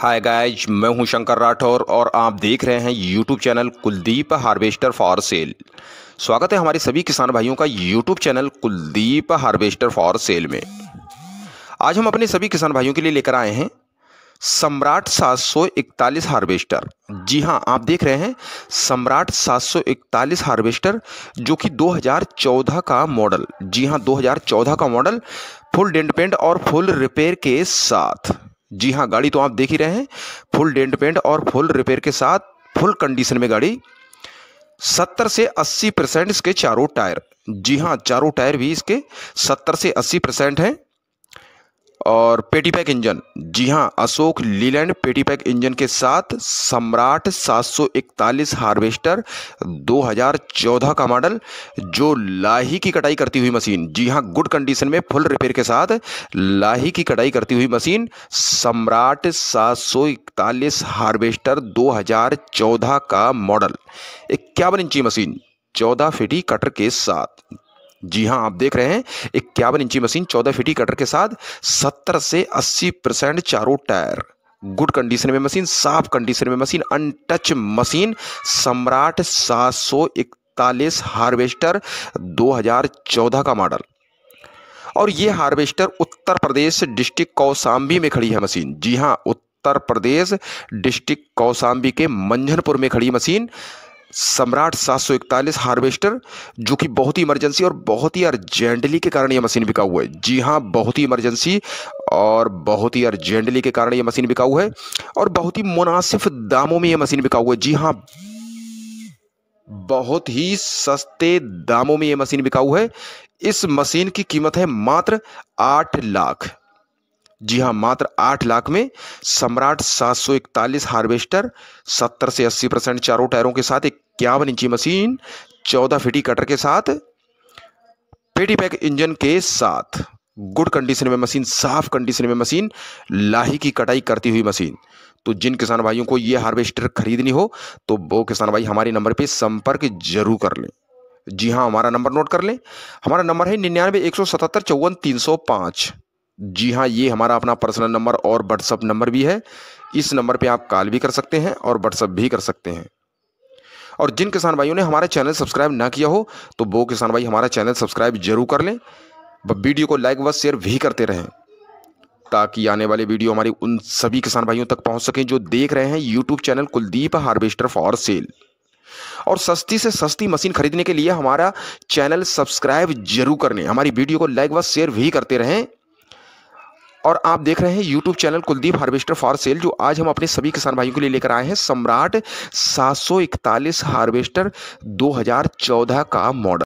hi guys मैं हूं शंकर राठौर और आप देख रहे हैं YouTube channel Kuldeep harvester for sale स्वागत है हमारे सभी किसान भाइयों का YouTube channel Kuldeep harvester for sale में आज हम अपने सभी किसान भाइयों के लिए लेकर आए हैं सम्राट 741 हार्वेस्टर जी हां आप देख रहे हैं सम्राट 741 हार्वेस्टर जो कि 2014 का मॉडल जी हां 2014 का मॉडल फुल डेंट पेंट और फुल रिपेयर के साथ जी हाँ गाड़ी तो आप देख ही रहे हैं फुल डेंट पेंट और फुल रिपेयर के साथ फुल कंडीशन में गाड़ी सत्तर से अस्सी परसेंट इसके चारों टायर जी हाँ चारों टायर भी इसके सत्तर से अस्सी परसेंट हैं और पेटीपैक इंजन जी हां अशोक लीलैंड पेटीपैक इंजन के साथ सम्राट 741 हार्वेस्टर 2014 का मॉडल जो लाही की कटाई करती हुई मशीन जी हां गुड कंडीशन में फुल रिपेयर के साथ लाही की कटाई करती हुई मशीन सम्राट 741 हार्वेस्टर 2014 का मॉडल इक्यावन इंची मशीन चौदह फिटी कटर के साथ जी हाँ आप देख रहे हैं इक्यावन इंची मशीन चौदह फिटी कटर के साथ सत्तर से अस्सी परसेंट चारों टायर गुड कंडीशन में मशीन साफ कंडीशन में मशीन अनटच मशीन सम्राट सात सौ इकतालीस हार्वेस्टर चौदह का मॉडल और ये हार्वेस्टर उत्तर प्रदेश डिस्ट्रिक्ट कौसाम्बी में खड़ी है मशीन जी हाँ उत्तर प्रदेश डिस्ट्रिक्ट कौसाम्बी के मंझनपुर में खड़ी मशीन सम्राट सात सौ इकतालीस हार्वेस्टर जो कि बहुत ही इमरजेंसी और बहुत ही अर्जेंटली के कारण यह मशीन बिका हुआ है जी हाँ बहुत ही इमरजेंसी और बहुत ही अर्जेंटली के कारण यह मशीन बिका हुआ है और बहुत ही मुनासिब दामों में यह मशीन बिका हुआ है जी हाँ बहुत ही सस्ते दामों में यह मशीन बिका हुआ है इस मशीन की कीमत है मात्र आठ लाख जी हाँ मात्र आठ लाख में सम्राट सात सौ इकतालीस हार्वेस्टर सत्तर से अस्सी परसेंट चारों टायरों के साथ इक्यावन इंची मशीन चौदह फिटी कटर के साथ पेटी पैक इंजन के साथ गुड कंडीशन में मशीन साफ कंडीशन में मशीन लाही की कटाई करती हुई मशीन तो जिन किसान भाइयों को ये हार्वेस्टर खरीदनी हो तो वो किसान भाई हमारे नंबर पर संपर्क जरूर कर लें जी हाँ हमारा नंबर नोट कर लें हमारा नंबर है निन्यानवे एक सौ सतहत्तर चौवन तीन सौ पाँच जी हाँ ये हमारा अपना पर्सनल नंबर और व्हाट्सअप नंबर भी है इस नंबर पे आप कॉल भी कर सकते हैं और व्हाट्सअप भी कर सकते हैं और जिन किसान भाइयों ने हमारा चैनल सब्सक्राइब ना किया हो तो वो किसान भाई हमारा चैनल सब्सक्राइब जरूर कर लें वीडियो को लाइक व शेयर भी करते रहें ताकि आने वाले वीडियो हमारे उन सभी किसान भाइयों तक पहुंच सकें जो देख रहे हैं YouTube channel Kuldeep harvester for sale और सस्ती से सस्ती मशीन खरीदने के लिए हमारा चैनल सब्सक्राइब जरूर कर लें हमारी वीडियो को लाइक व शेयर भी करते रहें और आप देख रहे हैं YouTube channel Kuldeep harvester for sale जो आज हम अपने सभी किसान भाइयों के लिए लेकर आए हैं सम्राट सात हार्वेस्टर 2014 का मॉडल